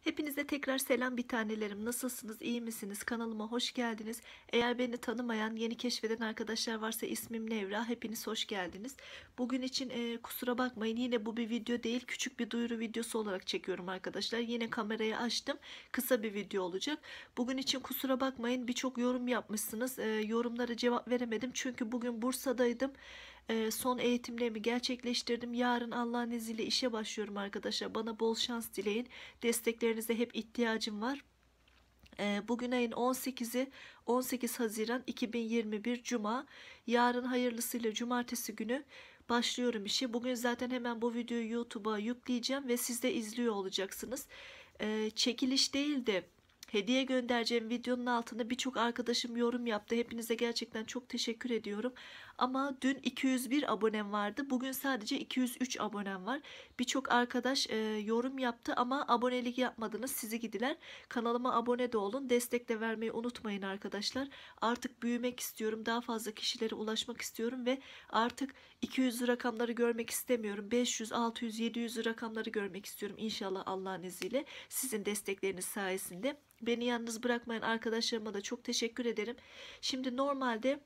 Hepinize tekrar selam bir tanelerim. Nasılsınız? İyi misiniz? Kanalıma hoş geldiniz. Eğer beni tanımayan, yeni keşfeden arkadaşlar varsa ismim Nevra. Hepiniz hoş geldiniz. Bugün için e, kusura bakmayın. Yine bu bir video değil. Küçük bir duyuru videosu olarak çekiyorum arkadaşlar. Yine kamerayı açtım. Kısa bir video olacak. Bugün için kusura bakmayın. Birçok yorum yapmışsınız. E, yorumlara cevap veremedim. Çünkü bugün Bursa'daydım. Ee, son eğitimlerimi gerçekleştirdim. Yarın Allah'ın izniyle işe başlıyorum arkadaşlar. Bana bol şans dileyin. Desteklerinize hep ihtiyacım var. Ee, bugün ayın 18'i 18 Haziran 2021 Cuma. Yarın hayırlısıyla Cumartesi günü başlıyorum işe. Bugün zaten hemen bu videoyu YouTube'a yükleyeceğim ve siz de izliyor olacaksınız. Ee, çekiliş değil de Hediye göndereceğim videonun altına birçok arkadaşım yorum yaptı. Hepinize gerçekten çok teşekkür ediyorum. Ama dün 201 abonem vardı. Bugün sadece 203 abonem var. Birçok arkadaş e, yorum yaptı ama abonelik yapmadınız. Sizi gidiler. Kanalıma abone de olun. Destek de vermeyi unutmayın arkadaşlar. Artık büyümek istiyorum. Daha fazla kişilere ulaşmak istiyorum ve artık 200 rakamları görmek istemiyorum. 500, 600, 700 rakamları görmek istiyorum İnşallah Allah'ın izniyle. Sizin destekleriniz sayesinde Beni yalnız bırakmayan arkadaşlarıma da çok teşekkür ederim. Şimdi normalde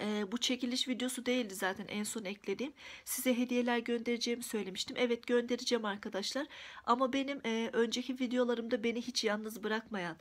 e, bu çekiliş videosu değildi zaten en son eklediğim. Size hediyeler göndereceğimi söylemiştim. Evet göndereceğim arkadaşlar. Ama benim e, önceki videolarımda beni hiç yalnız bırakmayan,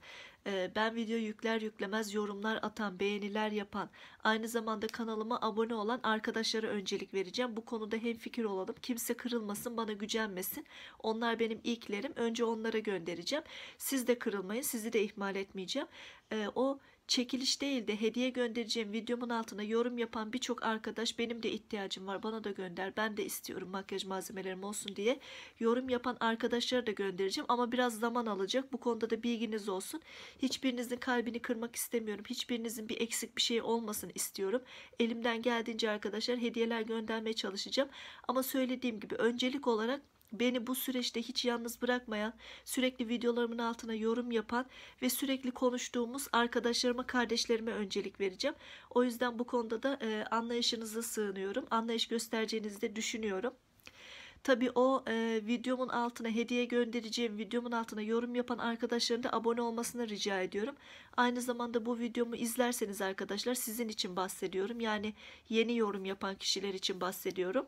ee, ben video yükler yüklemez yorumlar atan, beğeniler yapan, aynı zamanda kanalıma abone olan arkadaşlara öncelik vereceğim. Bu konuda hem fikir olalım. Kimse kırılmasın, bana gücenmesin. Onlar benim ilklerim. Önce onlara göndereceğim. Siz de kırılmayın, sizi de ihmal etmeyeceğim. Ee, o çekiliş değil de hediye göndereceğim videomun altına yorum yapan birçok arkadaş benim de ihtiyacım var bana da gönder ben de istiyorum makyaj malzemelerim olsun diye yorum yapan arkadaşlara da göndereceğim ama biraz zaman alacak bu konuda da bilginiz olsun Hiçbirinizin kalbini kırmak istemiyorum. Hiçbirinizin bir eksik bir şey olmasın istiyorum. Elimden geldiğince arkadaşlar hediyeler göndermeye çalışacağım. Ama söylediğim gibi öncelik olarak beni bu süreçte hiç yalnız bırakmayan, sürekli videolarımın altına yorum yapan ve sürekli konuştuğumuz arkadaşlarıma, kardeşlerime öncelik vereceğim. O yüzden bu konuda da e, anlayışınıza sığınıyorum. Anlayış göstereceğinizi de düşünüyorum. Tabii o e, videomun altına hediye göndereceğim videomun altına yorum yapan arkadaşların da abone olmasını rica ediyorum. Aynı zamanda bu videomu izlerseniz arkadaşlar sizin için bahsediyorum. Yani yeni yorum yapan kişiler için bahsediyorum.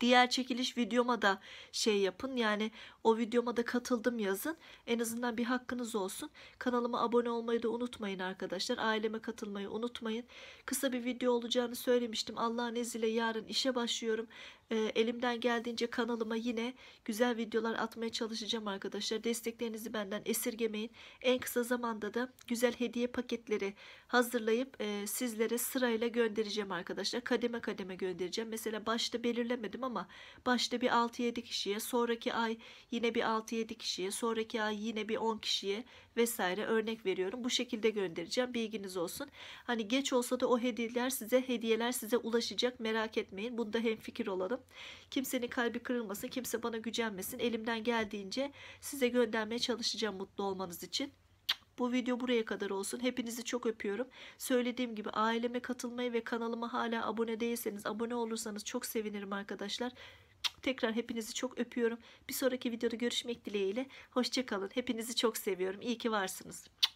Diğer çekiliş videoma da şey yapın yani o videoma da katıldım yazın. En azından bir hakkınız olsun. Kanalıma abone olmayı da unutmayın arkadaşlar. Aileme katılmayı unutmayın. Kısa bir video olacağını söylemiştim. Allah'ın izniyle yarın işe başlıyorum. E, elimden geldiğince kanalıma yine güzel videolar atmaya çalışacağım arkadaşlar. Desteklerinizi benden esirgemeyin. En kısa zamanda da güzel hediye paketleri hazırlayıp e, sizlere sırayla göndereceğim arkadaşlar. Kademe kademe göndereceğim. Mesela başta belirlemedim bilmiyorum ama başta bir 6-7 kişiye, sonraki ay yine bir 6-7 kişiye, sonraki ay yine bir 10 kişiye vesaire örnek veriyorum. Bu şekilde göndereceğim. Bilginiz olsun. Hani geç olsa da o hediyeler size hediyeler size ulaşacak. Merak etmeyin. Bunda hem fikir olalım. Kimsenin kalbi kırılmasın, kimse bana gücenmesin. Elimden geldiğince size göndermeye çalışacağım mutlu olmanız için. Bu video buraya kadar olsun. Hepinizi çok öpüyorum. Söylediğim gibi aileme katılmayı ve kanalıma hala abone değilseniz abone olursanız çok sevinirim arkadaşlar. Tekrar hepinizi çok öpüyorum. Bir sonraki videoda görüşmek dileğiyle. Hoşçakalın. Hepinizi çok seviyorum. İyi ki varsınız.